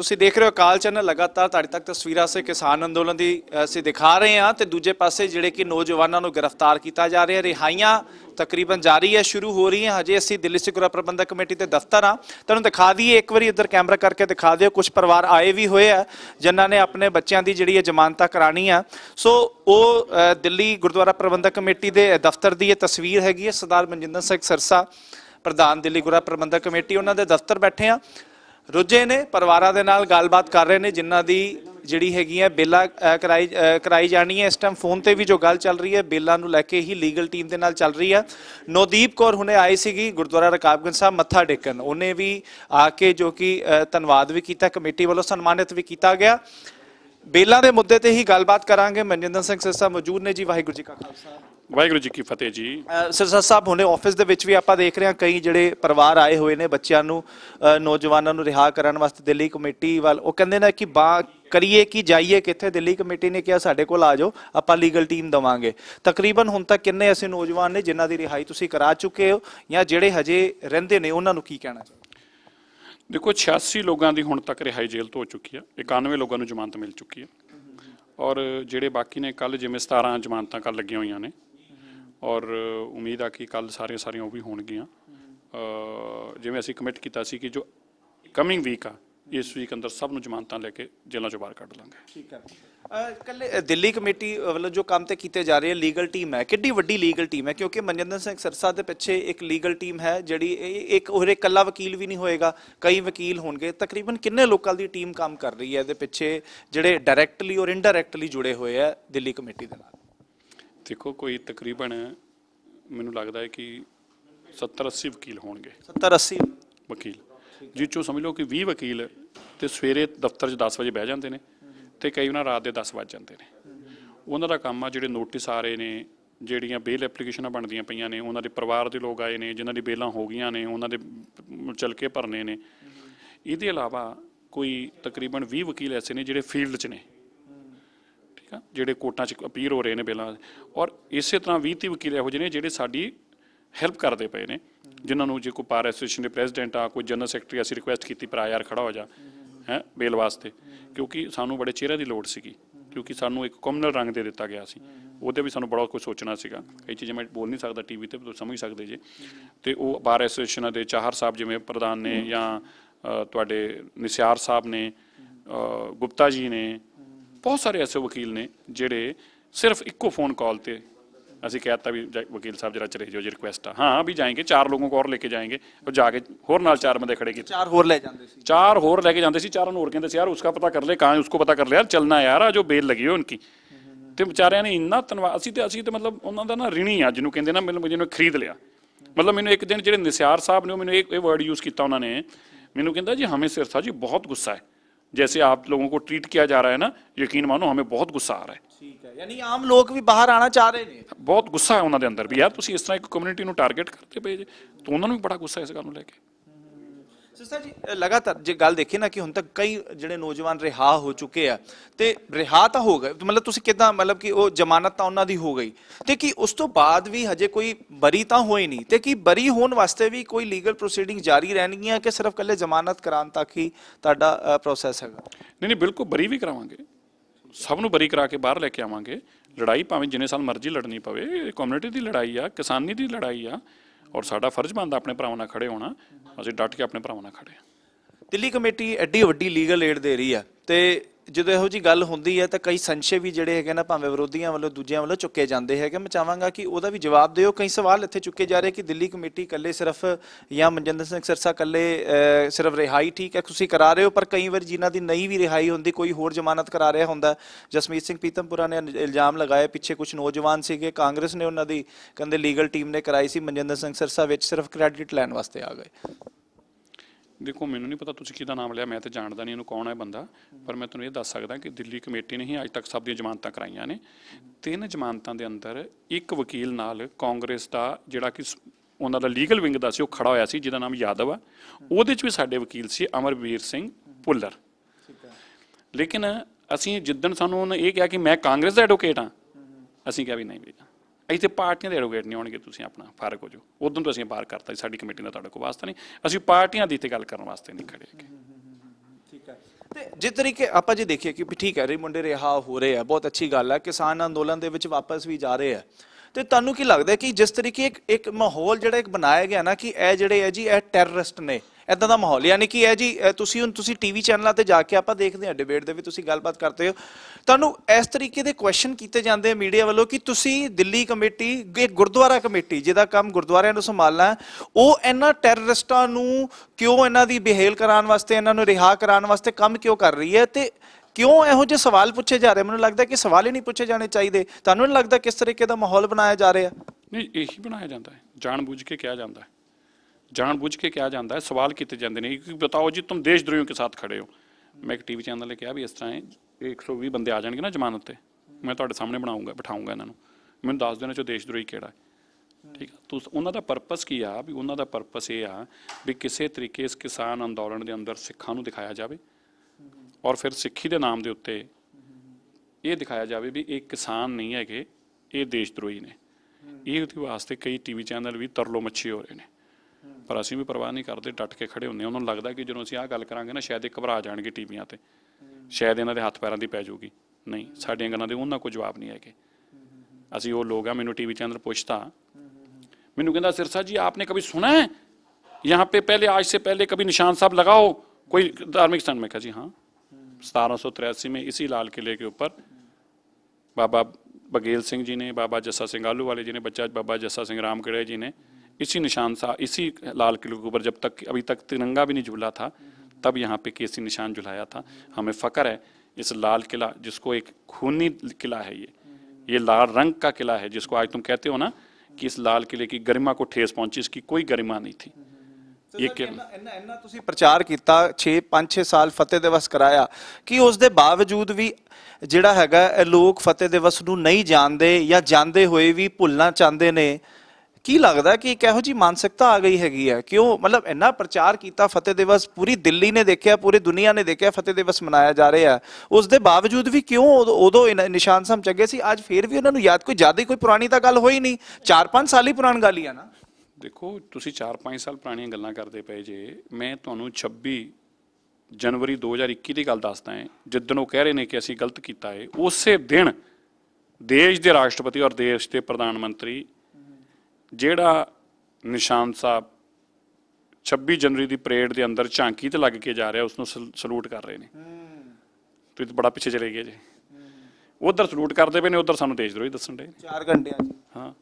ਤੁਸੀਂ ਦੇਖ ਰਹੇ ਹੋ ਅਕਾਲ ਚੈਨਲ ਲਗਾਤਾਰ ਤੁਹਾਡੇ ਤੱਕ ਤਸਵੀਰਾਂ ਸੇ ਕਿਸਾਨ ਅੰਦੋਲਨ ਦੀ ਅਸੀਂ ਦਿਖਾ ਰਹੇ ਹਾਂ ਤੇ ਦੂਜੇ ਪਾਸੇ ਜਿਹੜੇ ਕਿ ਨੌਜਵਾਨਾਂ ਨੂੰ ਗ੍ਰਿਫਤਾਰ ਕੀਤਾ ਜਾ ਰਿਹਾ ਰਿਹਾਈਆਂ ਤਕਰੀਬਨ ਜਾਰੀ ਹੈ ਸ਼ੁਰੂ ਹੋ ਰਹੀ ਹੈ ਹਜੇ ਅਸੀਂ ਦਿੱਲੀ ਸਿਕੁਰਾ ਪ੍ਰਬੰਧਕ ਕਮੇਟੀ ਤੇ ਦਫ਼ਤਰ ਆ ਤੁਹਾਨੂੰ ਦਿਖਾ ਦਈਏ ਇੱਕ ਵਾਰੀ ਇੱਧਰ ਕੈਮਰਾ ਕਰਕੇ ਦਿਖਾ ਦਿਓ ਕੁਝ ਪਰਿਵਾਰ ਆਏ ਵੀ ਹੋਏ ਆ ਜਿਨ੍ਹਾਂ ਨੇ ਆਪਣੇ ਬੱਚਿਆਂ ਦੀ ਜਿਹੜੀ ਹੈ ਜ਼ਮਾਨਤਾ ਕਰਾਣੀ ਆ ਸੋ ਉਹ ਦਿੱਲੀ ਗੁਰਦੁਆਰਾ ਪ੍ਰਬੰਧਕ ਕਮੇਟੀ ਦੇ ਦਫ਼ਤਰ ਦੀ ਇਹ ਤਸਵੀਰ ਹੈਗੀ ਹੈ ਸਰਦਾਰ ਮਨਜਿੰਦਰ ਸਿੰਘ ਸਰਸਾ ਪ੍ਰਧਾਨ ਦਿੱਲੀ ਗੁਰਦੁਆਰਾ ਪ੍ਰਬੰਧਕ ਕਮੇਟੀ ਉਹਨਾਂ ਦੇ ਦਫ਼ਤਰ ਬੈਠੇ ਆ ਰੁੱਝੇ ਨੇ ਪਰਿਵਾਰਾਂ ਦੇ ਨਾਲ ਗੱਲਬਾਤ ਕਰ ਰਹੇ ਨੇ ਜਿਨ੍ਹਾਂ ਦੀ ਜਿਹੜੀ ਹੈਗੀ ਹੈ ਬੇਲਾ ਕਰਾਈ ਕਰਾਈ ਜਾਣੀ ਹੈ ਇਸ ਟਾਈਮ ਫੋਨ ਤੇ ਵੀ ਜੋ ਗੱਲ ਚੱਲ ਰਹੀ ਹੈ ਬੇਲਾ ਨੂੰ ਲੈ ਕੇ ਹੀ ਲੀਗਲ ਟੀਮ ਦੇ ਨਾਲ ਚੱਲ ਰਹੀ ਹੈ ਨੋਦੀਪ ਕੌਰ ਹੁਣੇ ਆਈ ਸੀਗੀ ਗੁਰਦੁਆਰਾ ਰਕਾਬਗੰਜ ਸਾਹਿਬ ਮੱਥਾ ਟੇਕਣ ਉਹਨੇ ਵੀ ਆ ਕੇ ਜੋ ਕਿ ਧੰਨਵਾਦ ਵੀ ਕੀਤਾ ਕਮੇਟੀ ਵੱਲੋਂ ਸਨਮਾਨਿਤ ਵੀ ਕੀਤਾ ਗਿਆ ਬੇਲਾਂ ਦੇ ਮੁੱਦੇ ਤੇ ਹੀ ਗੱਲਬਾਤ ਕਰਾਂਗੇ ਮਨਜਿੰਦਰ ਸਿੰਘ ਸਿਰਸਾ ਮੌਜੂਦ ਨੇ ਜੀ ਵਾਹਿਗੁਰੂ ਜੀ ਕਾ ਖਾਲਸਾ ਵਾਹਿਗੁਰੂ ਜੀ ਕੀ ਫਤਿਹ ਜੀ ਸਿਰਸਾ ਸਾਹਿਬ ਹੁਣੇ ਆਫਿਸ ਦੇ ਵਿੱਚ ਵੀ ਆਪਾਂ ਦੇਖ ਰਹੇ ਹਾਂ ਕਈ ਜਿਹੜੇ ਪਰਿਵਾਰ ਆਏ ਹੋਏ ਨੇ ਬੱਚਿਆਂ ਨੂੰ ਨੌਜਵਾਨਾਂ ਨੂੰ ਰਿਹਾ ਕਰਨ ਵਾਸਤੇ ਦਿੱਲੀ ਕਮੇਟੀ ਵੱਲ ਉਹ ਕਹਿੰਦੇ ਨੇ ਕਿ ਬਾ ਕਰੀਏ ਕਿ ਜਾਈਏ ਕਿੱਥੇ ਦਿੱਲੀ ਕਮੇਟੀ ਨੇ ਕਿਹਾ ਸਾਡੇ ਕੋਲ ਆ ਜਾਓ ਆਪਾਂ ਲੀਗਲ ਟੀਮ ਦਵਾਂਗੇ ਤਕਰੀਬਨ ਹੁਣ ਤੱਕ ਕਿੰਨੇ ਅਸੀਂ ਨੌਜਵਾਨ ਨੇ ਜਿਨ੍ਹਾਂ ਦੀ ਰਿਹਾਈ ਤੁਸੀਂ ਕਰਾ ਚੁੱਕੇ ਹੋ ਜਾਂ ਜਿਹੜੇ ਹਜੇ ਰਹਿੰਦੇ ਨੇ ਉਹਨਾਂ ਨੂੰ ਕੀ ਕਹਿਣਾ ਚਾਹੀਦਾ ਦੇਖੋ 86 ਲੋਕਾਂ ਦੀ ਹੁਣ ਤੱਕ ਰਿਹਾਈ ਜੇਲ੍ਹ ਤੋਂ ਹੋ ਚੁੱਕੀ ਆ 91 ਲੋਕਾਂ ਨੂੰ ਜ਼ਮਾਨਤ ਮਿਲ ਚੁੱਕੀ ਆ ਔਰ ਜਿਹੜੇ ਬਾਕੀ ਨੇ ਕੱਲ ਜਿਵੇਂ 17 ਜ਼ਮਾਨਤਾਂ ਕੱਲ ਲੱਗੀਆਂ ਹੋਈਆਂ ਨੇ ਔਰ ਉਮੀਦ ਆ ਕਿ ਕੱਲ ਸਾਰੀਆਂ ਸਾਰੀਆਂ ਉਹ ਵੀ ਹੋਣਗੀਆਂ ਜਿਵੇਂ ਅਸੀਂ ਕਮਿਟ ਕੀਤਾ ਸੀ ਕਿ ਜੋ ਕਮਿੰਗ ਵੀਕ ਆ ਇਸ ਵੀਕ ਅੰਦਰ ਸਭ ਨੂੰ ਜ਼ਮਾਨਤਾਂ ਲੈ ਕੇ ਜੇਲ੍ਹਾਂ ਚੋਂ ਬਾਹਰ ਕੱਢ ਲਾਂਗੇ ਠੀਕ ਹੈ ਕੱਲੇ ਦਿੱਲੀ ਕਮੇਟੀ ਵੱਲੋਂ ਜੋ ਕੰਮ ਤੇ ਕੀਤੇ ਜਾ ਰਹੇ ਹੈ ਲੀਗਲ ਟੀਮ ਹੈ ਕਿੱਡੀ ਵੱਡੀ ਲੀਗਲ ਟੀਮ ਹੈ ਕਿਉਂਕਿ ਮਨਜਿੰਦਰ ਸਿੰਘ ਸਰਸਾ ਦੇ ਪਿੱਛੇ ਇੱਕ ਲੀਗਲ ਟੀਮ ਹੈ ਜਿਹੜੀ ਇੱਕ ਉਹਰੇ ਇਕੱਲਾ ਵਕੀਲ ਵੀ ਨਹੀਂ ਹੋਏਗਾ ਕਈ ਵਕੀਲ ਹੋਣਗੇ ਤਕਰੀਬਨ ਕਿੰਨੇ ਲੋਕਾਂ ਦੀ ਟੀਮ ਕੰਮ ਕਰ ਰਹੀ ਹੈ ਇਹਦੇ ਪਿੱਛੇ ਜਿਹੜੇ ਡਾਇਰੈਕਟਲੀ ਔਰ ਇਨਡਾਇਰੈਕਟਲੀ ਜੁੜੇ ਹੋਏ ਹੈ ਦਿੱਲੀ ਕਮੇਟੀ ਦੇ ਨਾਲ ਦੇਖੋ ਕੋਈ ਤਕਰੀਬਨ ਮੈਨੂੰ ਲੱਗਦਾ ਹੈ ਕਿ 70 80 ਵਕੀਲ ਹੋਣਗੇ 70 80 ਵਕੀਲ ਜੀ ਚੋ ਸਮਝ ਲਓ ਕਿ 20 ਵਕੀਲ ਤੇ ਸਵੇਰੇ ਦਫ਼ਤਰ 'ਚ 10 ਵਜੇ ਬਹਿ ਜਾਂਦੇ ਨੇ ਤੇ ਕਈ ਉਹਨਾਂ ਰਾਤ ਦੇ 10 ਵਜ ਜਾਂਦੇ ਨੇ ਉਹਨਾਂ ਦਾ ਕੰਮ ਆ ਜਿਹੜੇ ਨੋਟਿਸ ਆ ਰਹੇ ਨੇ ਜਿਹੜੀਆਂ ਬੇਲ ਐਪਲੀਕੇਸ਼ਨਾਂ ਬਣਦੀਆਂ ਪਈਆਂ ਨੇ ਉਹਨਾਂ ਦੇ ਪਰਿਵਾਰ ਦੇ ਲੋਕ ਆਏ ਨੇ ਜਿਨ੍ਹਾਂ ਦੀ ਬੇਲਾਂ ਹੋ ਗਈਆਂ ਨੇ ਉਹਨਾਂ ਦੇ ਚਲਕੇ ਭਰਨੇ ਨੇ ਇਹਦੇ ਇਲਾਵਾ ਕੋਈ ਤਕਰੀਬਨ 20 ਵਕੀਲ ਐਸੇ ਨੇ ਜਿਹੜੇ ਫੀਲਡ 'ਚ ਨੇ ਠੀਕ ਆ ਜਿਹੜੇ ਕੋਰਟਾਂ 'ਚ ਅਪੀਅਰ ਹੋ ਰਹੇ ਨੇ ਬੇਲਾਂ ਔਰ ਇਸੇ ਤਰ੍ਹਾਂ 20 30 ਵਕੀਲ ਇਹੋ ਜਿਹੇ ਨੇ ਜਿਹੜੇ ਸਾਡੀ ਹੈਲਪ ਕਰਦੇ ਪਏ ਨੇ ਜਿਨ੍ਹਾਂ ਨੂੰ ਜੇ ਕੋਈ ਪਾਰ ਐਸੋਸੀਏਸ਼ਨ ਦੇ ਪ੍ਰੈਜ਼ੀਡੈਂਟ ਆ ਕੋਈ ਜਨਰਲ ਸੈਕਟਰੀ ਅਸੀਂ ਰਿਕੁਐਸਟ ਕੀਤੀ ਪਰ ਆ ਯਾਰ ਖੜਾ ਹੋ ਜਾ ਹੈ ਬੇਲ ਵਾਸਤੇ ਕਿਉਂਕਿ ਸਾਨੂੰ ਬੜੇ ਚਿਹਰੇ ਦੀ ਲੋੜ ਸੀਗੀ ਕਿਉਂਕਿ ਸਾਨੂੰ ਇੱਕ ਕਮਨਲ ਰੰਗ ਦੇ ਦਿੱਤਾ ਗਿਆ ਸੀ ਉਹਦੇ ਵੀ ਸਾਨੂੰ ਬੜਾ ਕੁਝ ਸੋਚਣਾ ਸੀਗਾ ਇਹ ਚੀਜ਼ ਮੈਂ ਬੋਲ ਨਹੀਂ ਸਕਦਾ ਟੀਵੀ ਤੇ ਤੁਸੀਂ ਸਮਝ ਸਕਦੇ ਜੇ ਤੇ ਉਹ ਬਾਰ ਐਸੋਸੀਏਸ਼ਨਾਂ ਦੇ ਚਾਹਰ ਸਾਹਿਬ ਜਿਵੇਂ ਪ੍ਰਧਾਨ ਨੇ ਜਾਂ ਤੁਹਾਡੇ ਨਿਸਿਆਰ ਸਾਹਿਬ ਨੇ ਗੁਪਤਾ ਜੀ ਨੇ ਬਹੁਤ ਸਾਰੇ ਐਸੇ ਵਕੀਲ ਨੇ ਜਿਹੜੇ ਸਿਰਫ ਇੱਕੋ ਫੋਨ ਕਾਲ ਤੇ ਅਸੀਂ ਕਹਿਤਾ ਵੀ ਵਕੀਲ ਸਾਹਿਬ ਜਰਾ ਚਲੇ ਜਿਓ ਜੀ ਰਿਕੁਐਸਟ ਆ ਹਾਂ ਵੀ ਜਾਏਗੇ ਚਾਰ ਲੋਕਾਂ ਕੋ ਹੋਰ ਲੈ ਕੇ ਜਾਏਗੇ ਉਹ ਜਾ ਕੇ ਹੋਰ ਨਾਲ ਚਾਰ ਬੰਦੇ ਖੜੇ ਕੀਤੇ ਚਾਰ ਹੋਰ ਲੈ ਜਾਂਦੇ ਸੀ ਚਾਰ ਲੈ ਕੇ ਜਾਂਦੇ ਸੀ ਚਾਰਾਂ ਨੂੰ ਹੋਰ ਕਹਿੰਦੇ थे, यार उसका पता ਪਤਾ ਕਰ ਲੈ ਕਾਂ उसको पता कर ले यार चलना ਯਾਰ ਆ ਜੋ ਬੇਲ ਲਗੀ ਹੋ ਉਨਕੀ ਤੇ ਵਿਚਾਰਿਆਂ ਨੇ ਇੰਨਾ ਧੰਨਵਾਦ ਅਸੀਂ ਤੇ ਅਸੀਂ ਤੇ ਮਤਲਬ ਉਹਨਾਂ ਦਾ ਨਾ ਰਿਣੀ ਆ ਜਿਹਨੂੰ ਕਹਿੰਦੇ ਨਾ ਮੈਨੂੰ ਜਿਹਨੂੰ ਖਰੀਦ ਲਿਆ ਮਤਲਬ ਮੈਨੂੰ ਇੱਕ ਦਿਨ ਜਿਹੜੇ ਨਿਸਿਆਰ ਸਾਹਿਬ ਨੇ ਉਹ ਮੈਨੂੰ ਇਹ ਵਰਡ ਯੂਜ਼ ਕੀਤਾ ਉਹਨਾਂ ਨੇ ਮੈਨੂੰ ਕਹਿੰਦਾ ਜੀ ਹਮੇ ਸਿਰਸਾ ਜੀ ਬਹੁਤ ਗੁੱਸਾ ਹੈ ਜੈਸੇ ਆਪ ਲੋਗों ਕੋ ਟ੍ਰੀਟ ਕੀਤਾ ਜਾ रहा ਹੈ ਨਾ ਯਕੀਨ ਮਾਨੋ ਹਮੇ ਬਹੁਤ ਗੁੱਸਾ ਆ रहा ਹੈ ਠੀਕ ਹੈ ਯਾਨੀ ਆਮ ਲੋਕ ਵੀ ਬਾਹਰ ਆਣਾ ਚਾਹ ਰਹੇ ਨੇ ਬਹੁਤ ਗੁੱਸਾ ਹੈ ਉਹਨਾਂ ਦੇ ਅੰਦਰ ਵੀ ਯਾਰ ਤੁਸੀਂ ਇਸ ਤਰ੍ਹਾਂ ਇੱਕ ਕਮਿਊਨਿਟੀ ਨੂੰ ਟਾਰਗੇਟ ਕਰਦੇ ਪਏ ਜੇ ਤਾਂ ਉਹਨਾਂ ਨੂੰ ਵੀ ਬੜਾ ਗੁੱਸਾ ਹੈ ਇਸ ਗੱਲ ਨੂੰ ਲੈ ਕੇ ਸਿਸਟਰ ਜੀ ਲਗਾਤਾਰ ਜੇ ਗੱਲ ਦੇਖੀ ਨਾ ਕਿ ਹੁਣ ਤੱਕ ਕਈ ਜਿਹੜੇ ਨੌਜਵਾਨ ਰਿਹਾ ਹੋ ਚੁੱਕੇ ਆ ਤੇ ਰਿਹਾ ਤਾਂ ਹੋ ਗਏ ਮਤਲਬ ਤੁਸੀਂ ਕਿਦਾਂ ਮਤਲਬ ਕਿ ਉਹ ਜ਼ਮਾਨਤ ਤਾਂ ਉਹਨਾਂ ਦੀ ਹੋ ਗਈ ਤੇ ਕਿ ਉਸ ਤੋਂ ਬਾਅਦ ਵੀ ਹਜੇ ਕੋਈ ਬਰੀ ਤਾਂ ਹੋਈ ਨਹੀਂ ਤੇ ਕਿ ਬਰੀ ਹੋਣ ਵਾਸਤੇ ਵੀ ਕੋਈ ਲੀਗਲ ਪ੍ਰੋਸੀਡਿੰਗ ਜਾਰੀ ਰਹਿਣਗੀਆਂ ਕਿ ਸਿਰਫ ਕੱਲੇ ਜ਼ਮਾਨਤ ਕਰਾਉਣ ਤੱਕ ਹੀ ਤੁਹਾਡਾ ਪ੍ਰੋਸੈਸ ਹੈਗਾ ਨਹੀਂ ਨਹੀਂ ਬਿਲਕੁਲ ਬਰੀ ਵੀ ਕਰਾਵਾਂਗੇ ਸਭ ਨੂੰ ਬਰੀ ਕਰਾ ਕੇ ਬਾਹਰ ਲੈ ਕੇ ਆਵਾਂਗੇ ਲੜਾਈ ਭਾਵੇਂ ਜਿੰਨੇ ਸਾਲ ਮਰਜ਼ੀ ਲੜਨੀ ਪਵੇ ਇਹ ਕਮਿਊਨਿਟੀ ਦੀ ਲੜਾਈ ਆ ਕਿਸਾਨੀ ਦੀ ਲੜਾਈ ਆ ਔਰ ਸਾਡਾ ਫਰਜ਼ ਬਣਦਾ ਆਪਣੇ ਭਰਾਵਾਂ ਨਾਲ ਖੜੇ ਹੋਣਾ ਅਸੀਂ ਡਟ ਕੇ ਆਪਣੇ ਭਰਾਵਾਂ ਨਾਲ ਖੜੇ ਆ ਦਿੱਲੀ ਕਮੇਟੀ ਐਡੀ ਵੱਡੀ ਲੀਗਲ ਏਡ ਦੇ ਰਹੀ ਆ ਤੇ ਜਦੋਂ ਇਹੋ ਜੀ ਗੱਲ ਹੁੰਦੀ ਹੈ ਤਾਂ ਕਈ ਸੰਸ਼ੇ ਵੀ ਜਿਹੜੇ ਹੈਗੇ ਨਾ ਭਾਵੇਂ ਵਿਰੋਧੀਆਂ ਵੱਲੋਂ ਦੂਜਿਆਂ ਵੱਲੋਂ ਚੁੱਕੇ ਜਾਂਦੇ ਹੈਗੇ ਮੈਂ ਚਾਹਾਂਗਾ ਕਿ ਉਹਦਾ ਵੀ ਜਵਾਬ ਦਿਓ ਕਈ ਸਵਾਲ ਇੱਥੇ ਚੁੱਕੇ ਜਾ ਰਹੇ ਕਿ ਦਿੱਲੀ ਕਮੇਟੀ ਕੱਲੇ ਸਿਰਫ ਜਾਂ ਮਨਜਿੰਦਰ ਸਿੰਘ ਸਰਸਾ ਕੱਲੇ ਸਿਰਫ ਰਿਹਾਈ ਠੀਕ ਹੈ ਤੁਸੀਂ ਕਰਾ ਰਹੇ ਹੋ ਪਰ ਕਈ ਵਾਰ ਜਿਨ੍ਹਾਂ ਦੀ ਨਹੀਂ ਵੀ ਰਿਹਾਈ ਹੁੰਦੀ ਕੋਈ ਹੋਰ ਜ਼ਮਾਨਤ ਕਰਾ ਰਿਹਾ ਹੁੰਦਾ ਜਸਮੀਤ ਸਿੰਘ ਪੀਤਮਪੁਰਾ ਨੇ ਇਲਜ਼ਾਮ ਲਗਾਏ ਪਿੱਛੇ ਕੁਝ ਨੌਜਵਾਨ ਸੀਗੇ ਕਾਂਗਰਸ ਨੇ ਉਹਨਾਂ ਦੀ ਕਹਿੰਦੇ ਲੀਗਲ ਟੀਮ ਨੇ ਕਰਾਈ ਸੀ ਮਨਜਿੰਦਰ ਸਿੰਘ ਸਰਸਾ ਵਿੱਚ ਸਿਰਫ ਕ੍ਰੈਡਿਟ ਲੈਣ ਵਾਸਤੇ ਆ ਗਏ ਦੇਖੋ ਮੈਨੂੰ ਨਹੀਂ ਪਤਾ ਤੁਸੀਂ ਕਿਹਦਾ ਨਾਮ ਲਿਆ ਮੈਂ ਤੇ ਜਾਣਦਾ ਨਹੀਂ ਇਹਨੂੰ ਕੌਣ ਹੈ ਬੰਦਾ ਪਰ ਮੈਂ ਤੁਹਾਨੂੰ ਇਹ ਦੱਸ ਸਕਦਾ ਕਿ ਦਿੱਲੀ ਕਮੇਟੀ ਨੇ ਹੀ ਅੱਜ ਤੱਕ ਸਭ ਦੀਆਂ ਜ਼ਮਾਨਤਾਂ ਕਰਾਈਆਂ ਨੇ ਤਿੰਨ ਜ਼ਮਾਨਤਾਂ ਦੇ ਅੰਦਰ ਇੱਕ ਵਕੀਲ ਨਾਲ ਕਾਂਗਰਸ ਦਾ ਜਿਹੜਾ ਕਿ ਉਹਨਾਂ ਦਾ ਲੀਗਲ ਵਿੰਗ ਦਾ ਸੀ ਉਹ ਖੜਾ ਹੋਇਆ ਸੀ ਜਿਹਦਾ ਨਾਮ ਯਾਦਵ ਆ ਉਹਦੇ 'ਚ ਵੀ ਸਾਡੇ ਵਕੀਲ ਸੀ ਅਮਰਵੀਰ ਸਿੰਘ ਪੁੱਲਰ ਲੇਕਿਨ ਅਸੀਂ ਜਿੱਦਣ ਸਾਨੂੰ ਉਹਨੇ ਇਹ ਕਿਹਾ ਕਿ ਮੈਂ ਕਾਂਗਰਸ ਦਾ ਐਡਵੋਕੇਟ ਆ ਅਸੀਂ ਕਿਹਾ ਵੀ ਨਹੀਂ ਬੇਟਾ ਇੱਥੇ ਪਾਰਟੀਆਂ ਦੇ ਐਡਵੋਕੇਟ ਨਹੀਂ ਹੋਣਗੇ ਤੁਸੀਂ ਆਪਣਾ ਫਰਕ ਹੋ ਜਾਓ ਉਦੋਂ ਤੋਂ ਅਸੀਂ ਬਾਹਰ ਕਰਤਾ ਸਾਡੀ ਕਮੇਟੀ ਦਾ ਤੁਹਾਡੇ ਕੋਲ ਵਾਸਤਾ ਨਹੀਂ ਅਸੀਂ ਪਾਰਟੀਆਂ ਦੀ ਤੇ ਗੱਲ ਕਰਨ ਵਾਸਤੇ ਨਹੀਂ ਖੜੇ ਹਾਂ ਠੀਕ ਹੈ ਤੇ ਜਿਸ ਤਰੀਕੇ ਆਪਾਂ ਜੇ ਦੇਖੀਏ ਕਿ ਠੀਕ ਹੈ ਰੇ ਮੁੰਡੇ ਰਿਹਾ ਹੋ ਰਹੇ ਆ ਬਹੁਤ ਅੱਛੀ ਗੱਲ ਹੈ ਕਿਸਾਨ ਅੰਦੋਲਨ ਦੇ ਵਿੱਚ ਵਾਪਸ ਵੀ ਜਾ ਰਹੇ ਆ ਤੇ ਤੁਹਾਨੂੰ ਕੀ ਲੱਗਦਾ ਕਿ ਜਿਸ ਤਰੀਕੇ ਇੱਕ ਇੱਕ ਮਾਹੌਲ ਜਿਹੜਾ ਇੱਕ ਬਣਾਇਆ ਗਿਆ ਨਾ ਕਿ ਇਹ ਜਿਹੜੇ ਹੈ ਜੀ ਇਹ ਟੈਰਰਿਸਟ ਨੇ ਇਦਾਂ ਦਾ ਮਾਹੌਲ ਯਾਨੀ ਕਿ ਇਹ ਜੀ ਤੁਸੀਂ ਹੁਣ ਤੁਸੀਂ ਟੀਵੀ ਚੈਨਲਾਂ ਤੇ ਜਾ ਕੇ ਆਪਾਂ ਦੇਖਦੇ ਹਾਂ ਡਿਬੇਟ ਦੇ ਵੀ ਤੁਸੀਂ ਗੱਲਬਾਤ ਕਰਦੇ ਹੋ ਤੁਹਾਨੂੰ ਇਸ ਤਰੀਕੇ ਦੇ ਕੁਐਸਚਨ ਕੀਤੇ ਜਾਂਦੇ ਆ ਮੀਡੀਆ ਵੱਲੋਂ ਕਿ ਤੁਸੀਂ ਦਿੱਲੀ ਕਮੇਟੀ ਇੱਕ ਗੁਰਦੁਆਰਾ ਕਮੇਟੀ ਜਿਹਦਾ ਕੰਮ ਗੁਰਦੁਆਰਿਆਂ ਨੂੰ ਸੰਭਾਲਣਾ ਉਹ ਇਹਨਾਂ ਟੈਰਰਿਸਟਾਂ ਨੂੰ ਕਿਉਂ ਇਹਨਾਂ ਦੀ ਬਿਹੇਲ ਕਰਾਉਣ ਵਾਸਤੇ ਇਹਨਾਂ ਨੂੰ ਰਿਹਾ ਕਰਾਉਣ ਵਾਸਤੇ ਕੰਮ ਕਿਉਂ ਕਰ ਰਹੀ ਹੈ ਤੇ ਕਿਉਂ ਇਹੋ ਜਿਹੇ ਸਵਾਲ ਪੁੱਛੇ ਜਾ ਰਹੇ ਮੈਨੂੰ ਲੱਗਦਾ ਕਿ ਸਵਾਲ ਹੀ ਨਹੀਂ ਪੁੱਛੇ ਜਾਣੇ ਚਾਹੀਦੇ ਤੁਹਾਨੂੰ ਨਹੀਂ ਲੱਗਦਾ ਕਿਸ ਤਰੀਕੇ ਦਾ ਮਾਹੌਲ ਬਣਾਇਆ ਜਾ ਰਿਹਾ ਨਹੀਂ ਇਹੀ ਬਣਾਇਆ ਜਾਂਦਾ ਹੈ ਜਾਣਬੁੱਝ ਕੇ ਕਿਹਾ ਜਾਂਦਾ ਹੈ ਕੇ ਕਿਹਾ ਜਾਂਦਾ ਹੈ ਸਵਾਲ ਕੀਤੇ ਜਾਂਦੇ ਨੇ ਕਿ ਬਤਾਓ ਜੀ जी ਦੇਸ਼ ਦਰੋਹੀਆਂ ਕੇ ਸਾਥ ਖੜੇ ਹੋ ਮੈਂ ਇੱਕ ਟੀਵੀ ਚੈਨਲ 'ਤੇ ਕਿਹਾ ਵੀ ਇਸ ਤਰ੍ਹਾਂ ਹੈ 120 ਬੰਦੇ ਆ ਜਾਣਗੇ ਨਾ ਜ਼ਮਾਨਤ ਤੇ ਮੈਂ ਤੁਹਾਡੇ ਸਾਹਮਣੇ ਬਣਾਉਂਗਾ ਬਿਠਾਉਂਗਾ ਇਹਨਾਂ ਨੂੰ ਮੈਨੂੰ ਦੱਸ ਦੇਣਾ ਚੋ ਦਰੋਹੀ ਕਿਹੜਾ ਹੈ ਠੀਕ ਹੈ ਤੂੰ ਉਹਨਾਂ ਦਾ ਪਰਪਸ ਕੀ ਆ ਵੀ ਉਹਨਾਂ ਦਾ ਪਰਪਸ ਇਹ ਆ ਵੀ ਕਿਸੇ ਤਰੀਕੇ ਇਸ ਕਿਸਾਨ ਅੰਦੋਲਨ ਦੇ ਅੰਦਰ ਸਿੱਖਾਂ ਨੂੰ ਦਿਖਾਇਆ ਜਾਵੇ ਔਰ ਫਿਰ ਸਿੱਖੀ ਦੇ ਨਾਮ ਦੇ ਉੱਤੇ ਇਹ ਦਿਖਾਇਆ ਜਾਵੇ ਵੀ ਇਹ ਕਿਸਾਨ ਨਹੀਂ ਹੈਗੇ ਇਹ ਦਰੋਹੀ ਨੇ ਇਹ ਉਹਦੇ ਵਾਸਤੇ ਕਈ ਟੀਵੀ ਚੈਨਲ ਵੀ ਤਰਲੋ ਮੱਛੀ ਹੋ ਰਹੇ ਨੇ ਪਰ ਅਸੀਂ ਵੀ ਪਰਵਾਹ ਨਹੀਂ ਕਰਦੇ ਡਟ ਕੇ ਖੜੇ ਹੁੰਦੇ ਉਹਨਾਂ ਨੂੰ ਲੱਗਦਾ ਕਿ ਜਦੋਂ ਅਸੀਂ ਆਹ ਗੱਲ ਕਰਾਂਗੇ ਨਾ ਸ਼ਾਇਦ ਇਹ ਘਬਰਾ ਜਾਣਗੇ ਟੀਵੀਆਂ ਤੇ ਸ਼ਾਇਦ ਇਹਨਾਂ ਦੇ ਹੱਥ ਪੈਰਾਂ ਦੀ ਪੈ ਜਾਊਗੀ ਨਹੀਂ ਸਾਡੀਆਂ ਗੱਲਾਂ ਦੇ ਉਹਨਾਂ ਕੋਈ ਜਵਾਬ ਨਹੀਂ ਹੈਗੇ ਅਸੀਂ ਉਹ ਲੋਕ ਆ ਮੈਨੂੰ ਟੀਵੀ ਚੈਨਲ ਪੁੱਛਤਾ ਮੈਨੂੰ ਕਹਿੰਦਾ ਸਿਰਸਾ ਜੀ ਆਪਨੇ ਕਦੇ ਸੁਣਾ ਹੈ ਯਹਾਂ ਪੇ ਪਹਿਲੇ ਆਜ ਸੇ ਪਹਿਲੇ कभी ਨਿਸ਼ਾਨ ਸਾਹਿਬ ਲਗਾਓ ਕੋਈ ਧਾਰਮਿਕ ਸਥਾਨ ਮੈਂ ਕਹਾ ਜੀ ਹਾਂ 1783 ਮੇ ਇਸੀ ਲਾਲ ਕਿਲੇ ਦੇ ਉੱਪਰ ਬਾਬਾ ਬਗੇਲ ਸਿੰਘ ਜੀ ਨੇ ਬਾਬਾ ਜੱਸਾ ਸਿੰਘ ਆਲੂ ਵਾਲੇ ਜੀ ਨੇ ਬੱਚਾ ਬਾਬਾ ਜੱਸਾ ਸਿੰਘ ਰਾਮਕੜੇ ਜੀ ਨੇ इसी निशान सा इसी लाल किले के ऊपर जब तक अभी तक तिरंगा भी नहीं झूला था तब यहाँ पे केसी निशान झुलाया था हमें फ़क्र है इस लाल किला जिसको एक खूनी किला है ये ये लाल रंग का किला है जिसको आज तुम कहते हो ना ਕਿ ਇਸ ਲਾਲ ਕਿਲੇ ਕੀ ਗਰਿਮਾ ਕੋ ਠੇਸ ਪਹੁੰਚੀ ਇਸ ਕੀ ਕੋਈ ਗਰਿਮਾ ਨਹੀਂ ਥੀ ਇਹ ਕਿ ਇੰਨਾ ਇੰਨਾ ਤੁਸੀਂ ਪ੍ਰਚਾਰ ਕੀਤਾ 6 5-6 ਸਾਲ ਫਤਿਹ ਦਿਵਸ ਕਰਾਇਆ ਕਿ ਉਸ ਦੇ ਬਾਵਜੂਦ ਵੀ ਜਿਹੜਾ ਹੈਗਾ ਲੋਕ ਫਤਿਹ ਦਿਵਸ ਨੂੰ ਨਹੀਂ ਜਾਣਦੇ ਜਾਂ ਜਾਣਦੇ ਹੋਏ ਵੀ ਭੁੱਲਣਾ ਚਾਹੁੰਦੇ ਨੇ ਕੀ ਲੱਗਦਾ ਕਿ ਇੱਕ ਇਹੋ ਜੀ ਮਾਨਸਿਕਤਾ ਆ ਗਈ ਹੈਗੀ ਹੈ ਕਿਉਂ ਮਤਲਬ ਇੰਨਾ ਪ੍ਰਚਾਰ ਕੀਤਾ ਫਤਿਹ ਦਿਵਸ ਪੂਰੀ ਦਿੱਲੀ ਨੇ ਦੇਖਿਆ ਪੂਰੀ ਦੁਨੀਆ ਨੇ ਦੇਖਿਆ ਫਤਿਹ ਦਿਵਸ ਮਨਾਇਆ ਜਾ ਰਿਹਾ ਉਸ ਦੇ ਬਾਵਜੂਦ ਵੀ ਕਿਉਂ ਉਦੋਂ ਨਿਸ਼ਾਨ ਸਾਹਿਬ ਚੱਗੇ ਸੀ ਅੱਜ ਫੇਰ ਵੀ ਉਹਨਾਂ ਨੂੰ ਯਾਦ ਕੋਈ ਜ਼ਿਆਦਾ ਕੋਈ ਪੁਰਾਣੀ ਤਾਂ ਗੱਲ ਹੋਈ ਨਹੀਂ 4-5 ਸਾਲ ਹੀ ਪੁਰਾਣ ਗੱਲ ਹੀ ਆ ਨਾ ਦੇਖੋ ਤੁਸੀਂ 4-5 ਸਾਲ ਪੁਰਾਣੀਆਂ ਗੱਲਾਂ ਕਰਦੇ ਪਏ ਜੇ ਮੈਂ ਤੁਹਾਨੂੰ 26 ਜਨਵਰੀ 2021 ਦੀ ਗੱਲ ਦੱਸਦਾ ਹਾਂ ਜਿੱਦਣ ਉਹ ਕਹਿ ਰਹੇ ਨੇ ਕਿ ਅਸੀਂ ਗਲਤ ਕੀਤਾ ਹੈ ਉਸੇ ਦਿਨ ਦੇਸ਼ ਦੇ ਰਾਸ਼ਟਰਪਤੀ ਔਰ ਦੇਸ਼ ਦੇ ਪ੍ਰਧਾਨ ਮੰਤਰੀ ਜਿਹੜਾ ਨਿਸ਼ਾਨ ਸਾਹਿਬ 26 ਜਨਵਰੀ ਦੀ ਪਰੇਡ ਦੇ ਅੰਦਰ ਝਾਂਕੀ ਤੇ ਲੱਗ ਕੇ ਜਾ ਰਿਹਾ ਉਸ ਨੂੰ ਸਲੂਟ ਕਰ ਰਹੇ ਨੇ ਤੁਸੀਂ ਤਾਂ ਬੜਾ ਪਿੱਛੇ ਚਲੇ ਗਏ ਜੀ ਉਧਰ ਸਲੂਟ ਕਰਦੇ ਪਏ ਨੇ ਉਧਰ ਸਾਨੂੰ ਦੇਸ਼ ਦਰੋਹੀ ਦੱਸਣ ਦੇ 4 ਘੰਟਿਆਂ ਜੀ ਹਾਂ